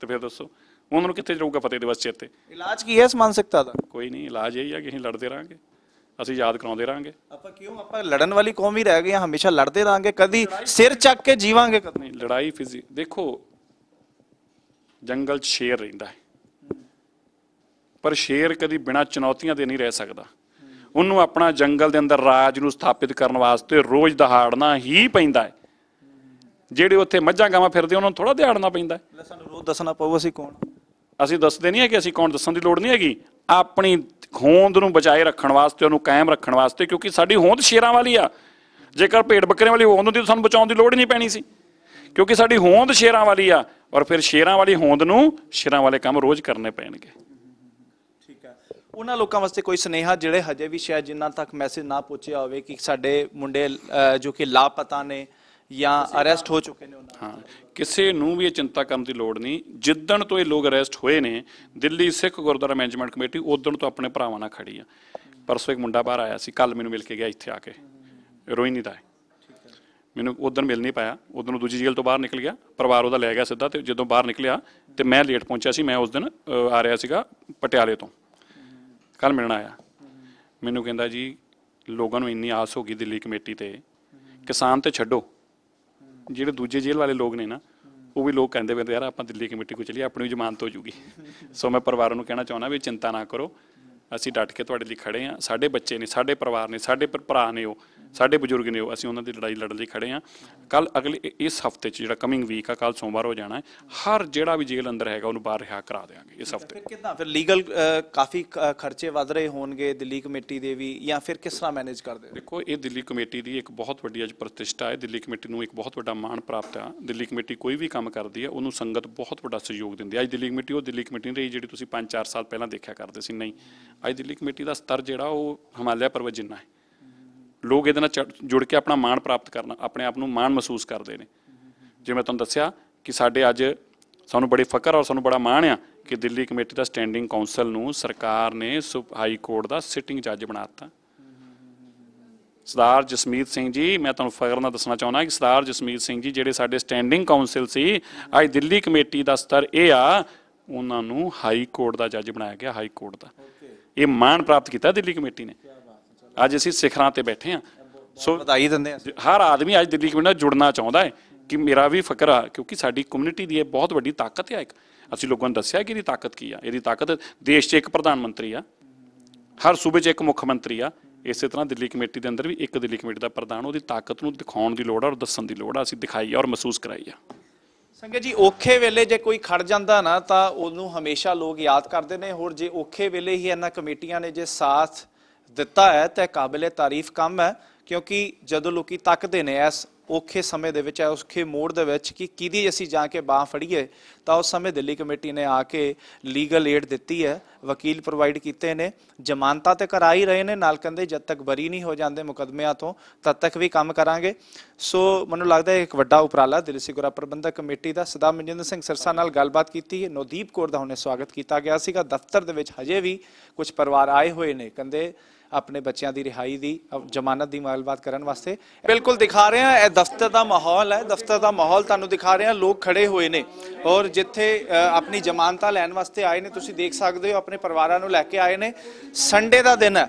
ਤੇ ਫਿਰ ਦੱਸੋ ਉਹਨਾਂ ਨੂੰ ਕਿੱਥੇ ਜਾਊਗਾ ਫਤਿਹ ਦਿਵਸ ਚੇਤੇ ਇਲਾਜ ਕੀ ਹੈ ਇਸ ਮਾਨਸਿਕਤਾ ਦਾ ਕੋਈ ਨਹੀਂ ਇਲਾਜ ਇਹ ਹੀ ਹੈ ਕਿ ਅਸੀਂ ਲੜਦੇ ਰਾਂਗੇ ਅਸੀਂ ਯਾਦ ਕਰਾਉਂਦੇ ਰਾਂਗੇ ਆਪਾਂ ਕਿਉਂ ਆਪਾਂ ਲੜਨ ਵਾਲੀ ਕੌਮ ਹੀ ਰਹਿ ਗਏ ਹਮੇਸ਼ਾ ਲੜਦੇ ਰਾਂਗੇ ਕਦੀ ਸਿਰ ਚੱਕ ਕੇ ਜੀਵਾਂਗੇ ਕਦੀ ਲੜਾਈ ਫਿਜ਼ੀ ਦੇਖੋ ਜੰਗਲ 'ਚ ਸ਼ੇਰ ਰਹਿੰਦਾ ਹੈ ਪਰ ਸ਼ੇਰ ਕਦੀ ਬਿਨਾ ਚੁਣੌਤੀਆਂ ਦੇ ਨਹੀਂ ਰਹਿ ਸਕਦਾ ਉਹਨੂੰ ਆਪਣਾ ਜੰਗਲ ਦੇ ਅੰਦਰ ਰਾਜ ਨੂੰ ਸਥਾਪਿਤ ਕਰਨ ਵਾਸਤੇ ਰੋਜ਼ ਦਹਾੜਨਾ ਹੀ ਪੈਂਦਾ ਹੈ ਜਿਹੜੇ ਉੱਥੇ ਮੱਝਾਂ ਗਾਵਾਂ ਫਿਰਦੇ ਉਹਨਾਂ ਨੂੰ ਥੋੜਾ ਦਿਹਾੜਨਾ ਪੈਂਦਾ ਹੈ ਸਾਨੂੰ ਰੋਜ਼ ਦੱਸਣਾ ਪਊ ਅਸੀਂ ਕੌਣ ਅਸੀਂ ਦੱਸਦੇ ਨਹੀਂ ਹੈ ਕਿ ਅਸੀਂ ਕੌਣ ਦੱਸਣ ਦੀ ਲੋੜ ਨਹੀਂ ਹੈਗੀ ਆਪਣੀ ਹੋਂਦ ਨੂੰ ਬਚਾਏ ਰੱਖਣ ਵਾਸਤੇ ਉਹਨੂੰ ਕਾਇਮ ਰੱਖਣ ਵਾਸਤੇ ਕਿਉਂਕਿ ਸਾਡੀ ਹੋਂਦ ਸ਼ੇਰਾਂ ਵਾਲੀ ਆ ਜੇਕਰ ਭੇਡ ਬੱਕਰੇ ਵਾਲੀ ਹੋਂਦ ਹੁੰਦੀ ਤਾਂ ਸਾਨੂੰ ਬਚਾਉਣ ਦੀ ਲੋੜ ਹੀ ਨਹੀਂ ਪੈਣੀ ਸੀ ਕਿਉਂਕਿ ਸਾਡੀ ਹੋਂਦ ਸ਼ੇਰਾਂ ਵਾਲੀ ਆ ਔਰ ਫਿਰ ਸ਼ੇਰਾਂ ਵਾਲੀ ਹੋਂਦ ਨੂੰ ਸ਼ੇਰਾਂ ਵਾਲੇ ਕੰਮ ਰੋਜ਼ ਕਰਨੇ ਪੈਣਗੇ ਠੀਕ ਆ ਉਹਨਾਂ ਲੋਕਾਂ ਵਾਸਤੇ ਕੋਈ ਸਨੇਹਾ ਜਿਹੜੇ ਹਜੇ ਵੀ ਸ਼ਾਇਦ ਜਿੰਨਾਂ ਤੱਕ ਮੈਸੇਜ ਨਾ ਪਹੁੰਚਿਆ ਹੋਵੇ ਕਿ ਸਾਡੇ ਮੁੰਡੇ ਜੋ ਕਿ ਲਾਪਤਾ ਨੇ ਜਾਂ ਅਰੈਸਟ ਹੋ ਚੁੱਕੇ ਨੇ ਉਹਨਾਂ ਹਾਂ ਕਿਸੇ ਨੂੰ ਵੀ ਇਹ ਚਿੰਤਾ ਕਰਨ ਦੀ ਲੋੜ ਨਹੀਂ ਜਿੱਦਣ ਤੋਂ ਇਹ ਲੋਕ ਅਰੈਸਟ ਹੋਏ ਨੇ ਦਿੱਲੀ ਸਿੱਖ ਗੁਰਦੁਆਰਾ ਮੈਨੇਜਮੈਂਟ ਕਮੇਟੀ ਉਦੋਂ ਤੋਂ ਆਪਣੇ ਭਰਾਵਾਂ ਨਾਲ ਖੜੀ ਆ ਪਰਸੋਂ ਇੱਕ ਮੁੰਡਾ ਬਾਹਰ ਆਇਆ ਸੀ ਕੱਲ ਮੈਨੂੰ ਮਿਲ ਕੇ ਗਿਆ ਇੱਥੇ ਆ ਕੇ ਰੋਈ ਨਹੀਂ ਦਾ ਮੈਨੂੰ ਉਦੋਂ ਮਿਲ ਨਹੀਂ ਪਾਇਆ ਉਦੋਂ ਦੂਜੀ ਜੇਲ੍ਹ ਤੋਂ ਬਾਹਰ ਨਿਕਲ ਗਿਆ ਪਰਿਵਾਰ ਉਹਦਾ ਲੈ ਗਿਆ ਸਿੱਧਾ ਤੇ ਜਦੋਂ ਬਾਹਰ ਨਿਕਲਿਆ ਤੇ ਮੈਂ ਲੇਟ ਪਹੁੰਚਿਆ ਸੀ ਮੈਂ ਉਸ ਦਿਨ ਆ ਰਿਹਾ ਸੀਗਾ ਪਟਿਆਲੇ ਤੋਂ ਕੱਲ ਮਿਲਣ ਆਇਆ ਮੈਨੂੰ ਕਹਿੰਦਾ ਜੀ ਲੋਕਾਂ ਨੂੰ ਇੰਨੀ ਆਸ ਹੋ ਗਈ ਦਿੱਲੀ ਕਮੇਟੀ ਤੇ ਕਿਸਾਨ ਤੇ ਛੱਡੋ ਜਿਹੜੇ ਦੂਜੇ ਜੇਲ੍ਹ ਵਾਲੇ ਲੋਕ ਨੇ ਨਾ ਉਹ ਵੀ ਲੋਕ ਕਹਿੰਦੇ ਪਏ ਯਾਰ ਆਪਾਂ ਦਿੱਲੀ ਕਮੇਟੀ ਕੋ ਚਲੀਏ ਆਪਣੀ ਜ਼ਮਾਨਤ ਹੋ ਜੂਗੀ ਸੋ ਮੈਂ ਪਰਿਵਾਰ ਨੂੰ ਕਹਿਣਾ ਚਾਹੁੰਦਾ ਵੀ ਚਿੰਤਾ ਨਾ ਕਰੋ ਅਸੀਂ ਡਟ ਕੇ ਤੁਹਾਡੇ ਲਈ ਖੜੇ ਆ ਸਾਡੇ ਬੱਚੇ ਨੇ ਸਾਡੇ ਪਰਿਵਾਰ ਨੇ ਸਾਡੇ ਭਰਾ ਨੇ ਉਹ ਸਾਡੇ ਬਜ਼ੁਰਗ ਨੇ ਉਹ ਅਸੀਂ ਉਹਨਾਂ ਦੀ ਲੜਾਈ ਲੜਨ ਲਈ ਖੜੇ ਆ ਕੱਲ ਅਗਲੇ ਇਸ ਹਫਤੇ 'ਚ ਜਿਹੜਾ ਕਮਿੰਗ ਵੀਕ ਆ ਕੱਲ ਸੋਮਵਾਰ ਹੋ ਜਾਣਾ ਹੈ ਹਰ ਜਿਹੜਾ ਵੀ ਜੇਲ੍ਹ ਅੰਦਰ ਹੈਗਾ ਉਹਨੂੰ ਬਾਹਰ ਰਿਹਾ ਕਰਾ ਦੇਵਾਂਗੇ ਇਸ ਹਫਤੇ ਫਿਰ ਕਿਦਾਂ ਫਿਰ ਲੀਗਲ ਕਾਫੀ ਖਰਚੇ ਵਧ ਰਹੇ ਹੋਣਗੇ ਦਿੱਲੀ ਕਮੇਟੀ ਦੇ ਵੀ ਜਾਂ ਫਿਰ ਕਿਸ ਤਰ੍ਹਾਂ ਮੈਨੇਜ ਕਰਦੇ ਦੇਖੋ ਇਹ ਦਿੱਲੀ ਕਮੇਟੀ ਦੀ ਇੱਕ ਬਹੁਤ ਵੱਡੀ ਅਜ ਪ੍ਰਤਿਸ਼ਠਾ ਹੈ ਦਿੱਲੀ ਕਮੇਟੀ ਨੂੰ ਇੱਕ ਬਹੁਤ ਵੱਡਾ ਮਾਣ ਪ੍ਰਾਪਤ ਆ ਦਿੱਲੀ ਕਮੇਟੀ ਕੋਈ ਵੀ ਕੰਮ ਕਰਦੀ ਹੈ ਉਹਨੂੰ ਸੰਗਤ ਬਹੁਤ ਵੱਡਾ ਸਹਿਯੋਗ ਦਿੰਦੀ ਹੈ ਅੱਜ ਦਿੱਲੀ ਕਮੇਟੀ ਉਹ ਦਿੱਲੀ ਕਮੇਟੀ ਨਹੀਂ ਰਹੀ ਜਿਹੜੀ ਤੁਸੀਂ 5-4 ਸਾਲ ਪਹਿਲਾਂ ਦੇਖਿਆ ਕਰਦੇ ਸੀ ਨਹੀਂ ਅੱਜ ਦਿੱਲੀ ਕਮੇਟੀ ਦਾ ਸਤਰ ਜਿਹੜਾ ਉਹ ਹਿਮਾਲਿਆ ਪਰਵਤ ਜਿੰਨਾ ਹੈ ਲੋਕ ਇਹਦੇ ਨਾਲ ਜੁੜ ਕੇ ਆਪਣਾ ਮਾਣ ਪ੍ਰਾਪਤ ਕਰਨਾ ਆਪਣੇ ਆਪ ਨੂੰ ਮਾਣ ਮਹਿਸੂਸ ਕਰਦੇ ਨੇ ਜਿਵੇਂ ਮੈਂ ਤੁਹਾਨੂੰ ਦੱਸਿਆ ਕਿ ਸਾਡੇ ਅੱਜ ਸਾਨੂੰ ਬੜੇ ਫਕਰ ਔਰ ਸਾਨੂੰ ਬੜਾ ਮਾਣ ਆ ਕਿ ਦਿੱਲੀ ਕਮੇਟੀ ਦਾ ਸਟੈਂਡਿੰਗ ਕਾਉਂਸਲ ਨੂੰ ਸਰਕਾਰ ਨੇ ਹਾਈ ਕੋਰਟ ਦਾ ਸਿਟਿੰਗ ਜੱਜ ਬਣਾਤਾ ਸਰਦਾਰ ਜਸਮੀਤ ਸਿੰਘ ਜੀ ਮੈਂ ਤੁਹਾਨੂੰ ਫਕਰ ਨਾਲ ਦੱਸਣਾ ਚਾਹੁੰਦਾ ਕਿ ਸਰਦਾਰ ਜਸਮੀਤ ਸਿੰਘ ਜੀ ਜਿਹੜੇ ਸਾਡੇ ਸਟੈਂਡਿੰਗ ਕਾਉਂਸਲ ਸੀ ਅੱਜ ਦਿੱਲੀ ਕਮੇਟੀ ਦਾ ਸਤਰ ਇਹ ਆ ਉਹਨਾਂ ਨੂੰ ਹਾਈ ਕੋਰਟ ਦਾ ਜੱਜ ਬਣਾਇਆ ਗਿਆ ਹਾਈ ਕੋਰਟ ਦਾ ਇਹ ਮਾਣ ਪ੍ਰਾਪਤ ਕੀਤਾ ਦਿੱਲੀ ਕਮੇਟੀ ਨੇ ਅੱਜ ਅਸੀਂ ਸਿਖਰਾਂ ਤੇ ਬੈਠੇ ਆ ਸੋ ਵਧਾਈ ਦਿੰਦੇ ਆ ਹਰ ਆਦਮੀ ਅੱਜ ਦਿੱਲੀ ਕਮਿਊਨਿਟੀ ਨਾਲ ਜੁੜਨਾ ਚਾਹੁੰਦਾ ਹੈ ਕਿ ਮੇਰਾ ਵੀ ਫਕਰ ਆ ਕਿਉਂਕਿ ਸਾਡੀ ਕਮਿਊਨਿਟੀ ਦੀ ਇਹ ਬਹੁਤ ਵੱਡੀ ਤਾਕਤ ਹੈ ਇੱਕ ਅਸੀਂ ਲੋਕਾਂ ਨੂੰ ਦੱਸਿਆ ਕਿ ਇਹਦੀ ਤਾਕਤ ਕੀ ਆ ਇਹਦੀ ਤਾਕਤ ਦੇਸ਼ 'ਚ ਇੱਕ ਪ੍ਰਧਾਨ ਮੰਤਰੀ ਆ ਹਰ ਸੂਬੇ 'ਚ ਇੱਕ ਮੁੱਖ ਮੰਤਰੀ ਆ ਇਸੇ ਤਰ੍ਹਾਂ ਦਿੱਲੀ ਕਮੇਟੀ ਦੇ ਅੰਦਰ ਵੀ ਇੱਕ ਦਿੱਲੀ ਕਮੇਟੀ ਦਾ ਪ੍ਰਧਾਨ ਉਹਦੀ ਤਾਕਤ ਨੂੰ ਦਿਖਾਉਣ ਦੀ ਲੋੜ ਆ ਔਰ ਦੱਸਣ ਦੀ ਲੋੜ ਆ ਅਸੀਂ ਦਿਖਾਈ ਆ ਔਰ ਮਹਿਸੂਸ ਕਰਾਈ ਆ ਸੰਗਤ ਜੀ ਔਖੇ ਵੇਲੇ ਜੇ ਕੋਈ ਖੜ ਜਾਂਦਾ ਨਾ ਤਾਂ ਉਹਨੂੰ ਹਮੇਸ਼ਾ ਲੋਕ ਯਾਦ ਕਰਦੇ ਨੇ ਹੋਰ ਜੇ ਔਖੇ ਵੇਲੇ ਹੀ ਇਹਨਾਂ ਕਮੇਟੀਆਂ ਨੇ ਜੇ ਸਾਥ ਦਿੱਤਾ ਹੈ ਤੇ ਕਾਬਿਲੇ ਤਾਰੀਫ ਕੰਮ ਹੈ ਕਿਉਂਕਿ ਜਦੋਂ ਲੋਕੀ ਤੱਕਦੇ ਨੇ ਇਸ ਔਖੇ ਸਮੇਂ ਦੇ ਵਿੱਚ ਔਖੇ ਮੋੜ ਦੇ ਵਿੱਚ ਕਿ ਕਿਦੀ ਅਸੀਂ ਜਾ ਕੇ ਬਾਹ ਫੜੀਏ ਤਾਂ ਉਸ ਸਮੇਂ ਦਿੱਲੀ ਕਮੇਟੀ ਨੇ ਆ ਕੇ ਲੀਗਲ ਏਡ ਦਿੱਤੀ ਹੈ ਵਕੀਲ ਪ੍ਰੋਵਾਈਡ ਕੀਤੇ ਨੇ ਜ਼ਮਾਨਤਾਂ ਤੇ ਕਰਾਈ ਰਹੇ ਨੇ ਨਾਲ ਕਹਿੰਦੇ ਜਦ ਤੱਕ ਬਰੀ ਨਹੀਂ ਹੋ ਜਾਂਦੇ ਮੁਕਦਮਿਆਂ ਤੋਂ ਤਦ ਤੱਕ ਵੀ ਕੰਮ ਕਰਾਂਗੇ ਸੋ ਮੈਨੂੰ ਲੱਗਦਾ ਹੈ ਇੱਕ ਵੱਡਾ ਉਪਰਾਲਾ ਦਿੱਲੀ ਸਿਗੁਰਾ ਪ੍ਰਬੰਧਕ ਕਮੇਟੀ ਦਾ ਸਦਾ ਮਨਜਿੰਦਰ ਸਿੰਘ ਸਰਸਾ ਨਾਲ ਗੱਲਬਾਤ ਕੀਤੀ ਨੋਦੀਪ ਕੋਰ ਦਾ ਹੁਣੇ ਸਵਾਗਤ ਕੀਤਾ ਗਿਆ ਸੀਗਾ ਦਫ਼ਤਰ ਦੇ ਵਿੱਚ ਹਜੇ ਵੀ ਕੁਝ ਪਰਿਵਾਰ ਆਏ ਹੋਏ ਨੇ ਕਹਿੰਦੇ ਆਪਣੇ ਬੱਚਿਆਂ ਦੀ ਰਿਹਾਈ ਦੀ ਜ਼ਮਾਨਤ ਦੀ ਮਾਲਬਾਤ ਕਰਨ ਵਾਸਤੇ ਬਿਲਕੁਲ ਦਿਖਾ ਰਹੇ ਹਾਂ ਇਹ ਦਫ਼ਤਰ ਦਾ ਮਾਹੌਲ ਹੈ ਦਫ਼ਤਰ ਦਾ ਮਾਹੌਲ ਤੁਹਾਨੂੰ ਦਿਖਾ ਰਹੇ ਹਾਂ ਲੋਕ ਖੜੇ ਹੋਏ ਨੇ ਔਰ ਜਿੱਥੇ ਆਪਣੀ ਜ਼ਮਾਨਤਾਂ ਲੈਣ ਵਾਸਤੇ ਆਏ ਨੇ ਤੁਸੀਂ ਦੇਖ ਸਕਦੇ ਹੋ ਆਪਣੇ ਪਰਿਵਾਰਾਂ ਨੂੰ ਲੈ ਕੇ ਆਏ ਨੇ ਸੰਡੇ ਦਾ ਦਿਨ ਹੈ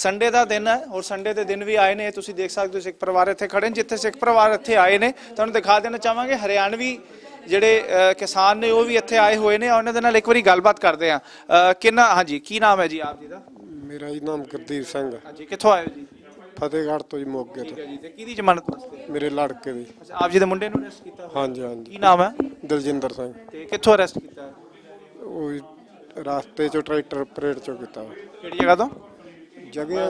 ਸੰਡੇ ਦਾ ਦਿਨ ਹੈ ਔਰ ਸੰਡੇ ਦੇ ਦਿਨ ਵੀ ਆਏ ਨੇ ਤੁਸੀਂ ਦੇਖ ਸਕਦੇ ਹੋ ਸਿੱਖ ਪਰਿਵਾਰ ਇੱਥੇ ਖੜੇ ਨੇ ਜਿੱਥੇ ਸਿੱਖ ਪਰਿਵਾਰ ਇੱਥੇ ਆਏ ਨੇ ਤੁਹਾਨੂੰ ਦਿਖਾ ਦੇਣਾ ਚਾਹਾਂਗੇ ਹਰਿਆਣਵੀ ਜਿਹੜੇ ਕਿਸਾਨ ਨੇ ਉਹ ਵੀ ਇੱਥੇ ਆਏ ਹੋਏ ਨੇ ਉਹਨਾਂ ਦੇ ਨਾਲ ਇੱਕ ਵਾਰੀ ਗੱਲਬਾਤ ਕਰਦੇ ਆ ਕਿੰਨਾ ਹਾਂਜੀ ਕੀ ਨਾਮ ਹੈ ਜੀ ਆਪ ਜੀ ਦਾ ਮੇਰਾ ਜੀ ਨਾਮ ਗੁਰਦੀਪ ਸਿੰਘ ਆ। ਜੀ ਕਿੱਥੋਂ ਆਏ ਹੋ ਜੀ ਫਤਿਹਗੜ੍ਹ ਤੋਂ ਜੀ ਮੋਗੇ ਤੋਂ ਠੀਕ ਹੈ ਜੀ ਤੇ ਕਿਹਦੀ ਜ਼ਮਾਨਤ ਵਾਸਤੇ ਮੇਰੇ ਲੜਕੇ ਦੀ ਅੱਛਾ ਆਪ ਜੀ ਦੇ ਮੁੰਡੇ ਨੂੰ ਅਰੈਸਟ ਕੀਤਾ ਹੋਇਆ? ਹਾਂਜੀ ਹਾਂਜੀ ਕੀ ਨਾਮ ਹੈ ਦਿਲਜਿੰਦਰ ਸਿੰਘ ਤੇ ਕਿੱਥੋਂ ਅਰੈਸਟ ਕੀਤਾ ਉਹ ਜੀ ਰਸਤੇ ਚੋਂ ਟਰੈਕਟਰ ਪਰੇਡ ਚੋਂ ਕੀਤਾ ਕਿਹੜੀ ਜਗ੍ਹਾ ਤੋਂ ਜਗ੍ਹਾ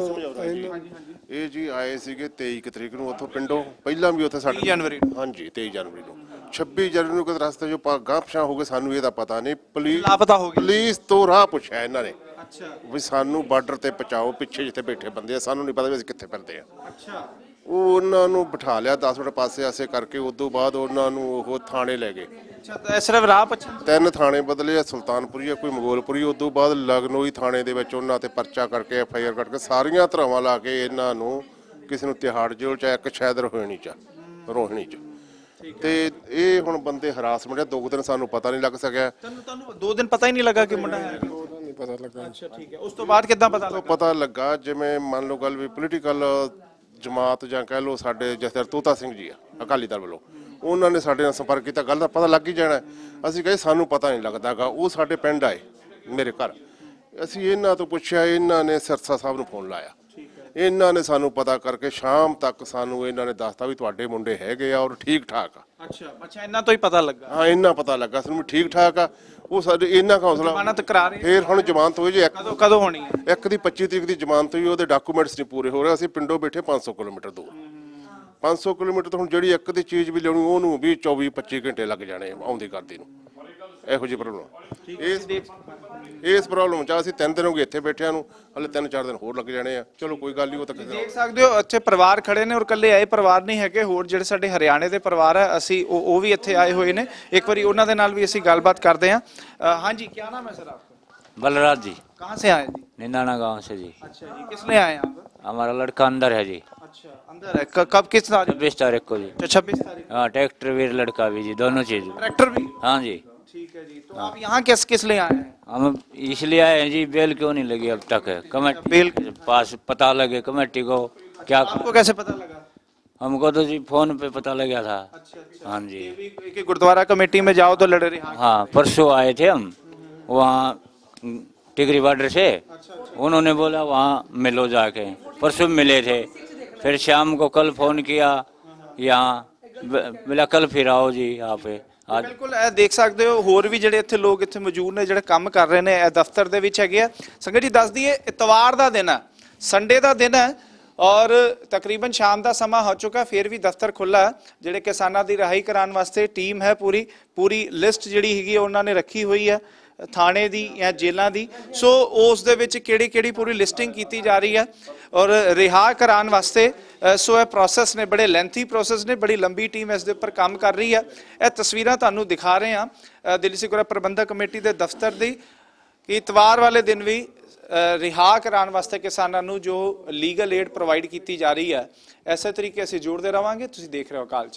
ਇਹ ਜੀ ਆਏ ਸੀਗੇ 23 ਤਰੀਕ ਨੂੰ ਉੱਥੋਂ ਪਿੰਡੋਂ ਪਹਿਲਾਂ ਵੀ ਉੱਥੇ ਸਾਡੇ 23 ਜਨਵਰੀ ਨੂੰ। ਹਾਂਜੀ 23 ਜਨਵਰੀ ਨੂੰ 26 ਜਨਵਰੀ ਨੂੰ ਕਿਸ ਰਸਤੇ ਜੋ ਪਾ ਹੋ ਗਏ ਸਾਨੂੰ ਇਹਦਾ ਪਤਾ ਨਹੀਂ ਪੁਲਿਸ ਲਾਪਤਾ ਹੋ ਗਏ। ਪੁਲਿਸ ਤੋਂ ਰਾਹ ਪੁੱਛਿਆ ਇਹਨਾਂ ਨੇ ਅੱਛਾ ਵੀ ਸਾਨੂੰ ਬਾਰਡਰ ਤੇ ਪਹੁੰਚਾਓ ਪਿੱਛੇ ਜਿੱਥੇ ਬੈਠੇ ਬੰਦੇ ਆ ਸਾਨੂੰ ਨਹੀਂ ਪਤਾ ਵੀ ਅਸੀਂ ਕਿੱਥੇ ਫਿਰਦੇ ਆ ਅੱਛਾ ਉਹ ਉਹਨਾਂ ਨੂੰ ਬਿਠਾ ਲਿਆ 10 ਮਿੰਟ ਪਾਸੇ ਆਸੇ ਕਰਕੇ ਉਸ ਤੋਂ ਬਾਅਦ ਉਹਨਾਂ ਨੂੰ ਉਹ ਥਾਣੇ ਲੈ ਗਏ ਅੱਛਾ ਤਾਂ ਸਿਰਫ ਰਾਹ ਪੁੱਛਣ ਤਿੰਨ ਥਾਣੇ ਬਦਲੇ ਆ ਸੁਲਤਾਨਪੁਰੀ ਆ ਕੋਈ ਮਗੋਲਪੁਰੀ ਉਸ ਤੋਂ ਬਾਅਦ ਲਗਨੋਈ ਥਾਣੇ ਦੇ ਵਿੱਚ ਉਹਨਾਂ ਤੇ ਪਰਚਾ ਕਰਕੇ ਐਫ ਆਈ ਆਰ ਕਰਕੇ ਸਾਰੀਆਂ ਧਰਾਵਾਂ ਲਾ ਕੇ ਇਹਨਾਂ ਨੂੰ ਕਿਸੇ ਨੂੰ ਤਿਹਾੜ ਜੇਲ੍ਹ ਚ ਇੱਕ ਸ਼ਾਇਦ ਰੋਹਣੀ ਚ ਰੋਹਣੀ ਚ ਤੇ ਇਹ ਹੁਣ ਬੰਦੇ ਹਰਾਸਮੈਂਟ ਆ ਦੋ ਦਿਨ ਸਾਨੂੰ ਪਤਾ ਨਹੀਂ ਲੱਗ ਸਕਿਆ ਤੁਹਾਨੂੰ ਤੁਹਾਨੂੰ 2 ਦਿਨ ਪਤਾ ਹੀ ਨਹੀਂ ਲੱਗਾ ਕਿ ਮੁੰਡਾ ਹੈ ਪਤਾ ਲੱਗਾ ਅੱਛਾ ਠੀਕ ਹੈ ਉਸ ਤੋਂ ਬਾਅਦ ਕਿੱਦਾਂ ਪਤਾ ਲੱਗਾ ਪਤਾ ਲੱਗਾ ਜਿਵੇਂ ਮੰਨ ਲਓ ਗੱਲ ਵੀ ਪੋਲੀਟੀਕਲ ਜਮਾਤ ਜਾਂ ਕਹਿ ਲਓ ਸਾਡੇ ਜਸਰ ਤੋਤਾ ਸਿੰਘ ਜੀ ਆ ਅਕਾਲੀ ਦਲ ਵੱਲੋਂ ਉਹਨਾਂ ਨੇ ਸਾਡੇ ਨਾਲ ਸੰਪਰਕ ਕੀਤਾ ਗੱਲ ਦਾ ਪਤਾ ਲੱਗ ਹੀ ਜਾਣਾ ਅਸੀਂ ਕਹੇ ਸਾਨੂੰ ਪਤਾ ਨਹੀਂ ਲੱਗਦਾਗਾ ਉਹ ਸਾਡੇ ਪਿੰਡ ਆਏ ਮੇਰੇ ਘਰ ਅਸੀਂ ਇਹਨਾਂ ਤੋਂ ਪੁੱਛਿਆ ਇਹਨਾਂ ਨੇ ਸਰਸਾ ਸਾਹਿਬ ਨੂੰ ਫੋਨ ਲਾਇਆ ਇਹਨਾਂ ਨੇ ਸਾਨੂੰ ਪਤਾ ਕਰਕੇ ਸ਼ਾਮ ਤੱਕ ਸਾਨੂੰ ਇਹਨਾਂ ਨੇ ਦੱਸਤਾ ਵੀ ਤੁਹਾਡੇ ਮੁੰਡੇ ਹੈਗੇ ਆ ਔਰ ਠੀਕ ਠਾਕ ਆ ਅੱਛਾ ਅੱਛਾ ਇਹਨਾਂ ਤੋਂ ਹੀ ਪਤਾ ਲੱਗਾ ਹਾਂ ਇਹਨਾਂ ਪਤਾ ਲੱਗਾ ਸਾਨੂੰ ਵੀ ਠੀਕ ਠਾਕ ਆ ਉਹ ਸਾਡੇ ਇੰਨਾ ਹੌਸਲਾ ਜ਼ਮਾਨਤ ਕਰਾ ਰਹੇ ਫੇਰ ਹੁਣ ਜ਼ਮਾਨਤ ਹੋਈ ਜੇ ਕਦੋਂ ਕਦੋਂ ਹੋਣੀ ਹੈ ਇੱਕ ਦੀ 25 ਤਰੀਕ ਦੀ ਜ਼ਮਾਨਤ ਹੋਈ ਉਹਦੇ ਡਾਕੂਮੈਂਟਸ ਨਹੀਂ ਪੂਰੇ ਹੋ ਰਹੇ ਅਸੀਂ ਪਿੰਡੋਂ ਬੈਠੇ 500 ਕਿਲੋਮੀਟਰ ਦੂਰ 500 ਕਿਲੋਮੀਟਰ ਤੋਂ ਹੁਣ ਜਿਹੜੀ ਇੱਕ ਦੀ ਚੀਜ਼ ਵੀ ਲੈਣੀ ਉਹਨੂੰ ਵੀ 24 25 ਘੰਟੇ ਲੱਗ ਜਾਣੇ ਆਉਂਦੀ ਕਰਦੀ ਨੂੰ ਇਹੋ ਜਿਹੀ ਪ੍ਰੋਬਲਮ ਇਸ ਇਸ ਪ੍ਰੋਬਲਮ ਚਾ ਅਸੀਂ ਤਿੰਨ ਦਿਨ ਹੋ ਗਏ ਇੱਥੇ ਬੈਠਿਆਂ ਨੂੰ ਹਲੇ ਤਿੰਨ ਚਾਰ ਦਿਨ ਹੋਰ ਲੱਗ ਜਾਣੇ ਆ ਚਲੋ ਕੋਈ ਗੱਲ ਨਹੀਂ ਉਹ ਤਾਂ ਦੇਖ ਸਕਦੇ ਹੋ ਅੱਛੇ ਪਰਿਵਾਰ ਖੜੇ ਨੇ ਔਰ ਇਕੱਲੇ ਆਏ ਪਰਿਵਾਰ ਨਹੀਂ ਹੈਗੇ ਹੋਰ ਜਿਹੜੇ ਸਾਡੇ ਹਰਿਆਣੇ ਦੇ ਪਰਿਵਾਰ ਆ ਅਸੀਂ ਉਹ ਉਹ ਵੀ ਇੱਥੇ ਆਏ ਹੋਏ ਨੇ ਇੱਕ ਵਾਰੀ ਉਹਨਾਂ ਦੇ ਨਾਲ ਵੀ ਅਸੀਂ ਗੱਲਬਾਤ ਕਰਦੇ ਆ ਹਾਂਜੀ ਕੀ ਨਾਮ ਹੈ ਸਰ ਆਪਕਾ ਬਲਰਾਜ ਜੀ ਕਹਾਂ ਸੇ ਆਏ ਜੀ निंदाना गांव ਜੀ जी अच्छा जी किसने आए आप हमारा लड़का अंदर है जी अच्छा अंदर है कब किस तारीख छब्बीस ਤਾਰੀਖ ਕੋ ਜੀ 26 ਤਾਰੀਖ ਹਾਂ ਟਰੈਕਟਰ ਵੀਰ ਲੜਕਾ ਵੀ ਜੀ ਦੋਨੋਂ ਚੀਜ਼ ਟਰੈਕਟਰ ਵੀ ਹਾਂ ਜੀ ठीक है जी तो हाँ। आप यहाँ किस किस लिए आए हम इसलिए आए हैं जी बेल क्यों नहीं लगी अब तक अच्छा, कमेटी बेल पास पता लगे कमेटी को क्या अच्छा, आपको कैसे पता लगा हमको तो जी फोन पे पता लग गया था अच्छा, अच्छा, हाँ जी गुरुद्वारा कमेटी में जाओ तो लड़ रही हाँ।, हाँ परसों आए थे हम वहाँ टिगरी बॉर्डर से अच्छा, उन्होंने बोला वहाँ मिलो जाके परसों मिले थे फिर शाम को कल फोन किया यहाँ बोला कल फिर आओ जी यहाँ पे ਬਿਲਕੁਲ ਇਹ ਦੇਖ ਸਕਦੇ ਹੋ ਹੋਰ ਵੀ ਜਿਹੜੇ ਇੱਥੇ ਲੋਕ ਇੱਥੇ ਮੌਜੂਦ ਨੇ ਜਿਹੜੇ ਕੰਮ ਕਰ ਰਹੇ ਨੇ ਇਹ ਦਫ਼ਤਰ ਦੇ ਵਿੱਚ ਹੈਗੇ ਆ ਸੰਗਤ ਜੀ ਦੱਸ ਦਈਏ ਇਤਵਾਰ ਦਾ ਦਿਨ ਆ ਸੰਡੇ ਦਾ ਦਿਨ ਹੈ ਔਰ ਤਕਰੀਬਨ ਸ਼ਾਮ ਦਾ ਸਮਾਂ ਹੋ ਚੁੱਕਾ ਫਿਰ ਵੀ ਦਫ਼ਤਰ ਖੁੱਲਾ ਜਿਹੜੇ ਕਿਸਾਨਾਂ ਦੀ ਰਹਾਈ ਕਰਾਉਣ ਵਾਸਤੇ ਟੀਮ ਹੈ ਪੂਰੀ ਪੂਰੀ ਲਿਸਟ ਜਿਹੜੀ ਹੈਗੀ ਉਹਨਾਂ ਨੇ ਰੱਖੀ ਹੋਈ ਹੈ ਥਾਣੇ ਦੀ ਜਾਂ ਜੇਲ੍ਹਾਂ ਦੀ ਸੋ ਉਸ ਦੇ ਵਿੱਚ ਕਿਹੜੀ ਕਿਹੜੀ ਪੂਰੀ ਲਿਸਟਿੰਗ ਕੀਤੀ ਜਾ ਰਹੀ ਹੈ ਔਰ ਰਿਹਾ ਕਰਾਉਣ ਵਾਸਤੇ ਸੋ ਇਹ ਪ੍ਰੋਸੈਸ ਨੇ ਬੜੇ ਲੈਂਥੀ ਪ੍ਰੋਸੈਸ ਨੇ ਬੜੀ ਲੰਬੀ ਟੀਮ ਇਸ ਦੇ ਉੱਪਰ ਕੰਮ ਕਰ ਰਹੀ ਹੈ ਇਹ ਤਸਵੀਰਾਂ ਤੁਹਾਨੂੰ ਦਿਖਾ ਰਹੇ ਹਾਂ ਦਿੱਲੀ ਸਿਕੁਰਾ ਪ੍ਰਬੰਧਕ ਕਮੇਟੀ ਦੇ ਦਫ਼ਤਰ ਦੀ ਕਿ ਇਤਵਾਰ ਵਾਲੇ ਦਿਨ ਵੀ ਰਿਹਾ ਕਰਾਉਣ ਵਾਸਤੇ ਕਿਸਾਨਾਂ ਨੂੰ ਜੋ ਲੀਗਲ ਏਡ ਪ੍ਰੋਵਾਈਡ ਕੀਤੀ ਜਾ ਰਹੀ ਹੈ ਐਸੇ ਤਰੀਕੇ ਅਸੀਂ ਜੋੜਦੇ ਰਵਾਂਗੇ ਤੁਸੀਂ ਦੇਖ ਰਹੇ ਹੋ ਕਾਲ